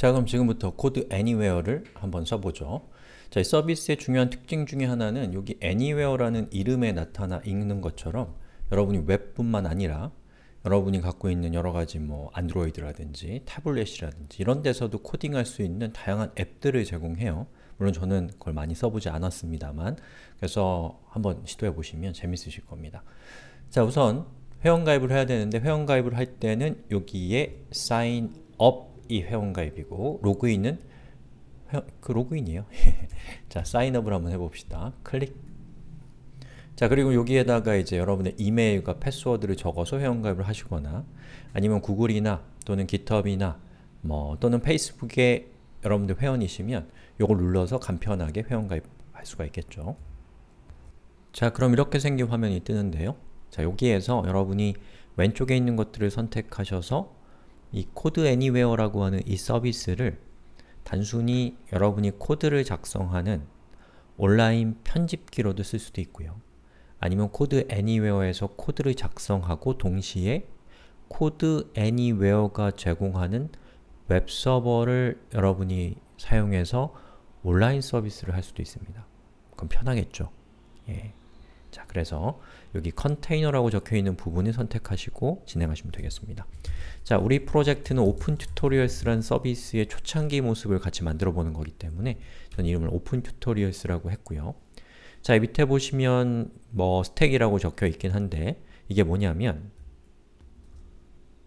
자 그럼 지금부터 코드 anywhere를 한번 써보죠. 자, 이 서비스의 중요한 특징 중에 하나는 여기 anywhere라는 이름에 나타나 있는 것처럼 여러분이 웹뿐만 아니라 여러분이 갖고 있는 여러가지 뭐 안드로이드라든지 타블렛이라든지 이런 데서도 코딩할 수 있는 다양한 앱들을 제공해요. 물론 저는 그걸 많이 써보지 않았습니다만 그래서 한번 시도해보시면 재밌으실 겁니다. 자 우선 회원가입을 해야 되는데 회원가입을 할 때는 여기에 sign up 이 회원가입이고 로그인은 회그 로그인이에요. 자 사인업을 한번 해봅시다. 클릭. 자 그리고 여기에다가 이제 여러분의 이메일과 패스워드를 적어서 회원가입을 하시거나 아니면 구글이나 또는 깃허브이나 뭐 또는 페이스북에 여러분들 회원이시면 요걸 눌러서 간편하게 회원가입할 수가 있겠죠. 자 그럼 이렇게 생긴 화면이 뜨는데요. 자 여기에서 여러분이 왼쪽에 있는 것들을 선택하셔서 이 코드 애니웨어라고 하는 이 서비스를 단순히 여러분이 코드를 작성하는 온라인 편집기로도 쓸 수도 있고요. 아니면 코드 애니웨어에서 코드를 작성하고 동시에 코드 애니웨어가 제공하는 웹서버를 여러분이 사용해서 온라인 서비스를 할 수도 있습니다. 그럼 편하겠죠. 예. 자, 그래서 여기 컨테이너라고 적혀있는 부분을 선택하시고 진행하시면 되겠습니다. 자, 우리 프로젝트는 오픈 튜토리얼스란 서비스의 초창기 모습을 같이 만들어 보는 거기 때문에 저는 이름을 오픈 튜토리얼스라고 했고요. 자, 밑에 보시면 뭐 스택이라고 적혀 있긴 한데 이게 뭐냐면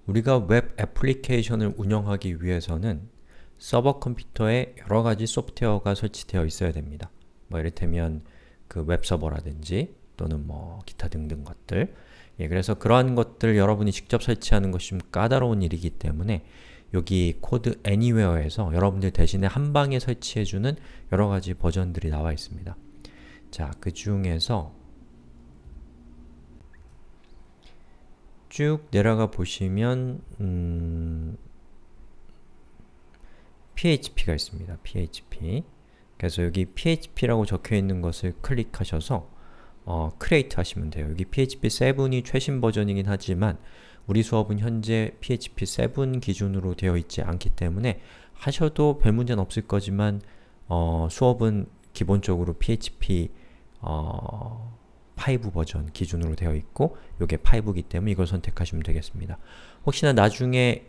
우리가 웹 애플리케이션을 운영하기 위해서는 서버 컴퓨터에 여러가지 소프트웨어가 설치되어 있어야 됩니다. 뭐 이를테면 그 웹서버라든지 또는 뭐 기타 등등 것들 예, 그래서 그러한 것들 여러분이 직접 설치하는 것이 좀 까다로운 일이기 때문에 여기 코드 anywhere에서 여러분들 대신에 한 방에 설치해주는 여러 가지 버전들이 나와 있습니다. 자, 그 중에서 쭉 내려가 보시면 음, php가 있습니다. php 그래서 여기 php라고 적혀있는 것을 클릭하셔서 어, create 하시면 돼요. 여기 php7이 최신 버전이긴 하지만 우리 수업은 현재 php7 기준으로 되어 있지 않기 때문에 하셔도 별 문제는 없을 거지만 어, 수업은 기본적으로 php 어, 5 버전 기준으로 되어 있고 이게 5이기 때문에 이걸 선택하시면 되겠습니다. 혹시나 나중에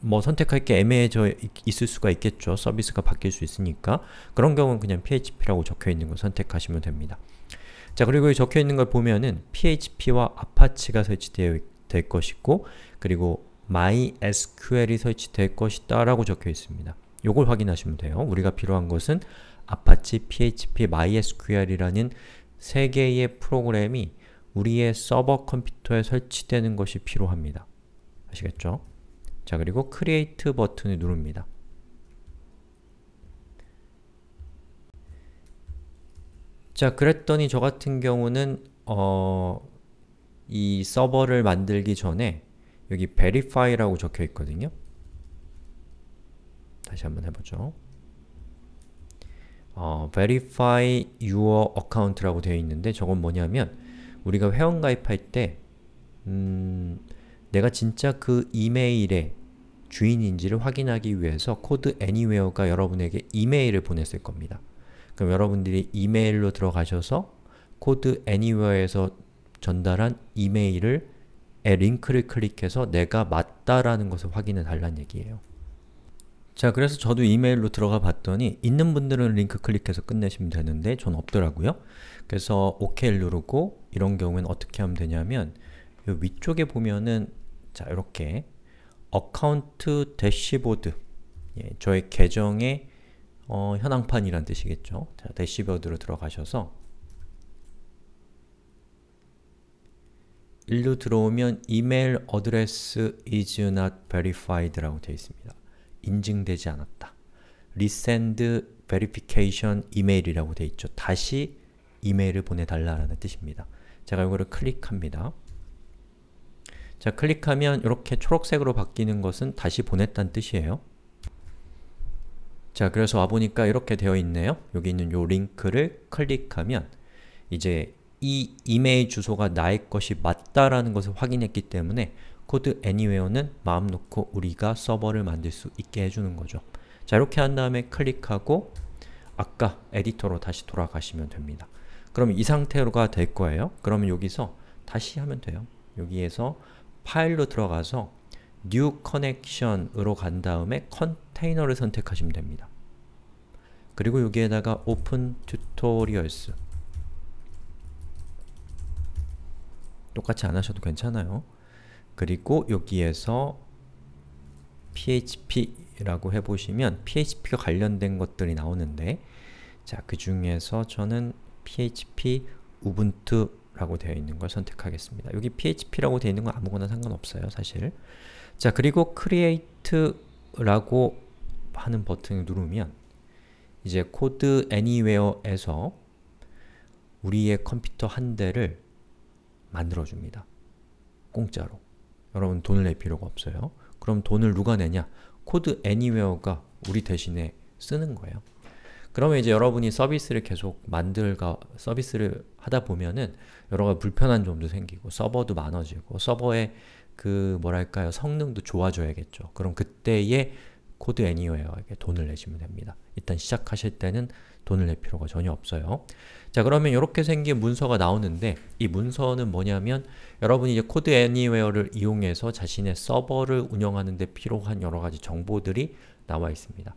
뭐 선택할 게 애매해져 있을 수가 있겠죠. 서비스가 바뀔 수 있으니까 그런 경우는 그냥 php라고 적혀있는 걸 선택하시면 됩니다. 자 그리고 적혀 있는 걸 보면은 php와 apache가 설치될 것이고 그리고 mysql이 설치될 것이다 라고 적혀 있습니다. 요걸 확인하시면 돼요. 우리가 필요한 것은 apache, php, mysql이라는 세 개의 프로그램이 우리의 서버 컴퓨터에 설치되는 것이 필요합니다. 아시겠죠? 자 그리고 create 버튼을 누릅니다. 자 그랬더니 저 같은 경우는 어, 이 서버를 만들기 전에 여기 verify라고 적혀 있거든요. 다시 한번 해보죠. 어, verify your account라고 되어 있는데 저건 뭐냐면 우리가 회원 가입할 때 음, 내가 진짜 그 이메일의 주인인지를 확인하기 위해서 코드 anywhere가 여러분에게 이메일을 보냈을 겁니다. 그럼 여러분들이 이메일로 들어가셔서 코드 anywhere에서 전달한 이메일을 링크를 클릭해서 내가 맞다라는 것을 확인해 달란 얘기예요. 자, 그래서 저도 이메일로 들어가 봤더니 있는 분들은 링크 클릭해서 끝내시면 되는데 전 없더라고요. 그래서 OK를 누르고 이런 경우엔 어떻게 하면 되냐면 요 위쪽에 보면은 자, 이렇게 어카운트 대시보드 예, 저의 계정에 어, 현황판이란 뜻이겠죠. 자, 대시보드로 들어가셔서 일로 들어오면 email address is not verified라고 되어 있습니다. 인증되지 않았다. resend verification email이라고 되어 있죠. 다시 이메일을 보내달라라는 뜻입니다. 제가 이거를 클릭합니다. 자, 클릭하면 이렇게 초록색으로 바뀌는 것은 다시 보냈다는 뜻이에요. 자, 그래서 와보니까 이렇게 되어 있네요. 여기 있는 요 링크를 클릭하면 이제 이 이메일 주소가 나의 것이 맞다라는 것을 확인했기 때문에 코드 anywhere는 마음 놓고 우리가 서버를 만들 수 있게 해주는 거죠. 자, 이렇게 한 다음에 클릭하고 아까 에디터로 다시 돌아가시면 됩니다. 그럼 이 상태로가 될 거예요. 그러면 여기서 다시 하면 돼요. 여기에서 파일로 들어가서 new connection으로 간 다음에 컨 컨테이너를 선택하시면 됩니다. 그리고 여기에다가 Open Tutorials 똑같이 안 하셔도 괜찮아요. 그리고 여기에서 php라고 해보시면 php가 관련된 것들이 나오는데 자, 그 중에서 저는 php u u b n t u 라고 되어 있는 걸 선택하겠습니다. 여기 php라고 되어 있는 건 아무거나 상관없어요, 사실. 자, 그리고 create라고 하는 버튼을 누르면 이제 코드 애니웨어에서 우리의 컴퓨터 한 대를 만들어줍니다. 공짜로. 여러분 돈을 낼 필요가 없어요. 그럼 돈을 누가 내냐? 코드 애니웨어가 우리 대신에 쓰는 거예요. 그러면 이제 여러분이 서비스를 계속 만들가 서비스를 하다 보면은 여러 가지 불편한 점도 생기고 서버도 많아지고 서버의 그 뭐랄까요 성능도 좋아져야겠죠. 그럼 그때의 코드 애니웨어에게 돈을 내시면 됩니다. 일단 시작하실 때는 돈을 낼 필요가 전혀 없어요. 자 그러면 이렇게 생긴 문서가 나오는데 이 문서는 뭐냐면 여러분이 이제 코드 애니웨어를 이용해서 자신의 서버를 운영하는 데 필요한 여러 가지 정보들이 나와 있습니다.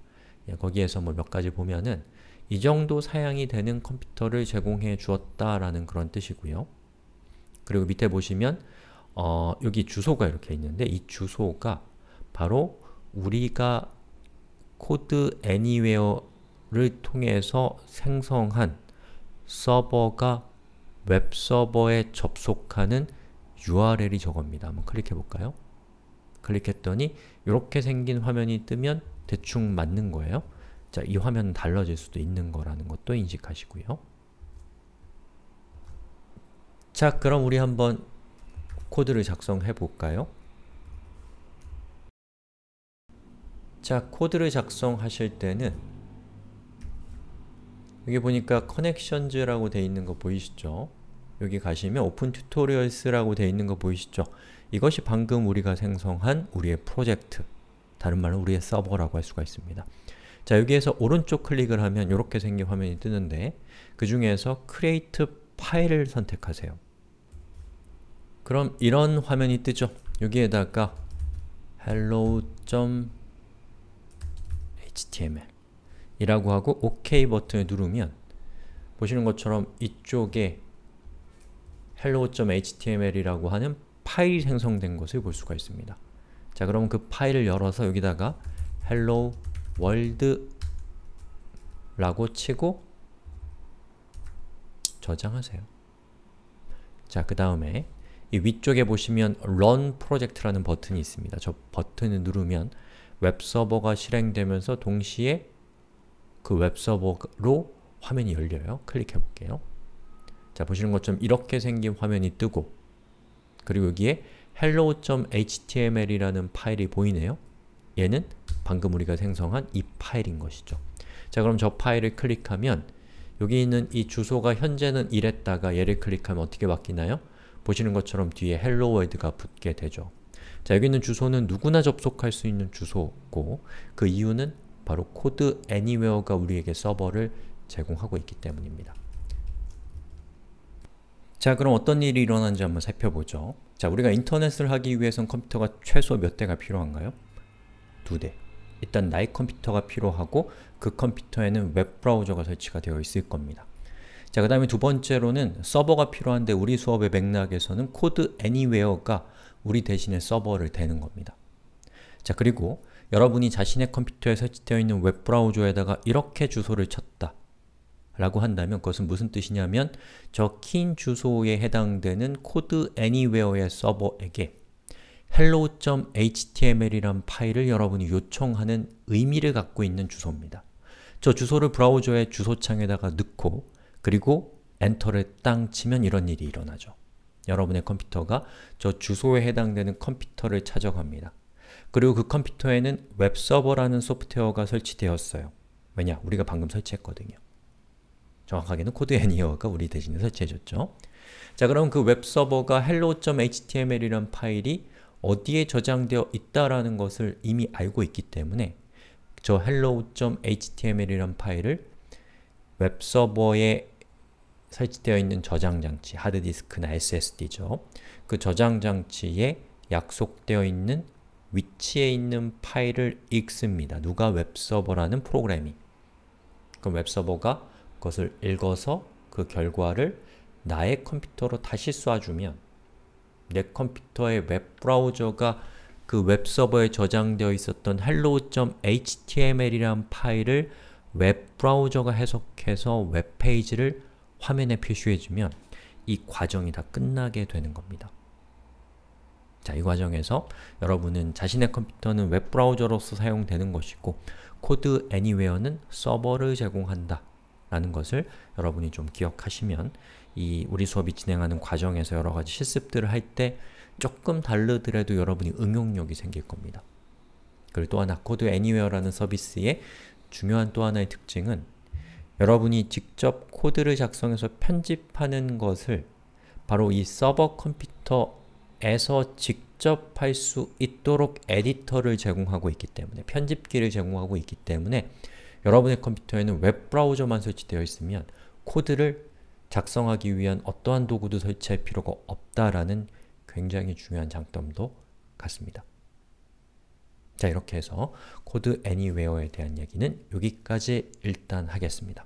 예, 거기에서 뭐 몇 가지 보면은 이 정도 사양이 되는 컴퓨터를 제공해 주었다라는 그런 뜻이고요. 그리고 밑에 보시면 어, 여기 주소가 이렇게 있는데 이 주소가 바로 우리가 코드 애니웨어를 통해서 생성한 서버가 웹 서버에 접속하는 URL이 저겁니다. 한번 클릭해 볼까요? 클릭했더니 이렇게 생긴 화면이 뜨면 대충 맞는 거예요. 자, 이 화면은 달라질 수도 있는 거라는 것도 인식하시고요. 자, 그럼 우리 한번 코드를 작성해 볼까요? 자, 코드를 작성하실 때는 여기 보니까 커넥션즈라고 되어 있는 거 보이시죠? 여기 가시면 오픈 튜토리얼스라고 되어 있는 거 보이시죠? 이것이 방금 우리가 생성한 우리의 프로젝트 다른 말로 우리의 서버라고 할 수가 있습니다. 자, 여기에서 오른쪽 클릭을 하면 이렇게 생긴 화면이 뜨는데 그 중에서 Create 파일을 선택하세요. 그럼 이런 화면이 뜨죠? 여기에다가 hello. html 이라고 하고 OK 버튼을 누르면 보시는 것처럼 이쪽에 hello.html이라고 하는 파일이 생성된 것을 볼 수가 있습니다. 자 그럼 그 파일을 열어서 여기다가 hello world 라고 치고 저장하세요. 자그 다음에 이 위쪽에 보시면 run 프로젝트라는 버튼이 있습니다. 저 버튼을 누르면 웹서버가 실행되면서 동시에 그 웹서버로 화면이 열려요. 클릭해 볼게요. 자, 보시는 것처럼 이렇게 생긴 화면이 뜨고 그리고 여기에 hello.html이라는 파일이 보이네요. 얘는 방금 우리가 생성한 이 파일인 것이죠. 자, 그럼 저 파일을 클릭하면 여기 있는 이 주소가 현재는 이랬다가 얘를 클릭하면 어떻게 바뀌나요? 보시는 것처럼 뒤에 헬로 월드가 붙게 되죠. 자, 여기 있는 주소는 누구나 접속할 수 있는 주소고 그 이유는 바로 코드 애니웨어가 우리에게 서버를 제공하고 있기 때문입니다. 자, 그럼 어떤 일이 일어나지 한번 살펴보죠. 자, 우리가 인터넷을 하기 위해선 컴퓨터가 최소 몇 대가 필요한가요? 두 대. 일단 나의 컴퓨터가 필요하고 그 컴퓨터에는 웹브라우저가 설치가 되어 있을 겁니다. 자, 그 다음에 두 번째로는 서버가 필요한데 우리 수업의 맥락에서는 코드 애니웨어가 우리 대신에 서버를 대는 겁니다. 자 그리고 여러분이 자신의 컴퓨터에 설치되어 있는 웹브라우저에다가 이렇게 주소를 쳤다 라고 한다면 그것은 무슨 뜻이냐면 저 킨 주소에 해당되는 코드 애니웨어의 서버에게 hello.html이란 파일을 여러분이 요청하는 의미를 갖고 있는 주소입니다. 저 주소를 브라우저의 주소창에다가 넣고 그리고 엔터를 땅 치면 이런 일이 일어나죠. 여러분의 컴퓨터가 저 주소에 해당되는 컴퓨터를 찾아갑니다. 그리고 그 컴퓨터에는 웹서버라는 소프트웨어가 설치되었어요. 왜냐? 우리가 방금 설치했거든요. 정확하게는 코드애니어가 우리 대신에 설치해줬죠. 자 그럼 그 웹서버가 hello.html이란 파일이 어디에 저장되어 있다라는 것을 이미 알고 있기 때문에 저 hello.html이란 파일을 웹서버의 설치되어 있는 저장장치, 하드디스크나 SSD죠. 그 저장장치에 약속되어 있는 위치에 있는 파일을 읽습니다. 누가 웹서버라는 프로그램이. 그럼 웹서버가 그것을 읽어서 그 결과를 나의 컴퓨터로 다시 쏴주면 내 컴퓨터의 웹브라우저가 그 웹서버에 저장되어 있었던 hello.html이란 파일을 웹브라우저가 해석해서 웹페이지를 화면에 표시해주면 이 과정이 다 끝나게 되는 겁니다. 자, 이 과정에서 여러분은 자신의 컴퓨터는 웹브라우저로서 사용되는 것이고 코드 애니웨어는 서버를 제공한다 라는 것을 여러분이 좀 기억하시면 이 우리 수업이 진행하는 과정에서 여러가지 실습들을 할 때 조금 다르더라도 여러분이 응용력이 생길 겁니다. 그리고 또 하나 코드 애니웨어라는 서비스의 중요한 또 하나의 특징은 여러분이 직접 코드를 작성해서 편집하는 것을 바로 이 서버 컴퓨터에서 직접 할 수 있도록 에디터를 제공하고 있기 때문에 편집기를 제공하고 있기 때문에 여러분의 컴퓨터에는 웹브라우저만 설치되어 있으면 코드를 작성하기 위한 어떠한 도구도 설치할 필요가 없다라는 굉장히 중요한 장점도 같습니다. 자 이렇게 해서 코드 애니웨어에 대한 얘기는 여기까지 일단 하겠습니다.